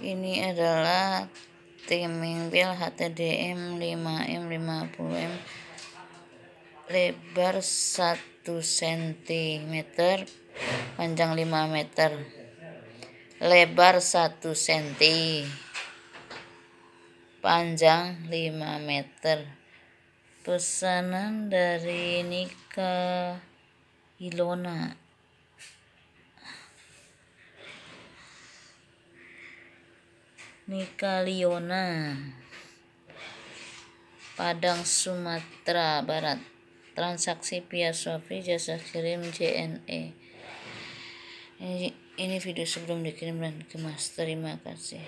Ini adalah tim Mingpil HTDM 5M 50M lebar 1 cm panjang 5 meter lebar 1 cm panjang 5 meter pesanan dari ini ke Ilona Mikaliona Padang Sumatera Barat transaksi via Shopee jasa kirim JNE ini, ini video sebelum dikirim dan kemas terima kasih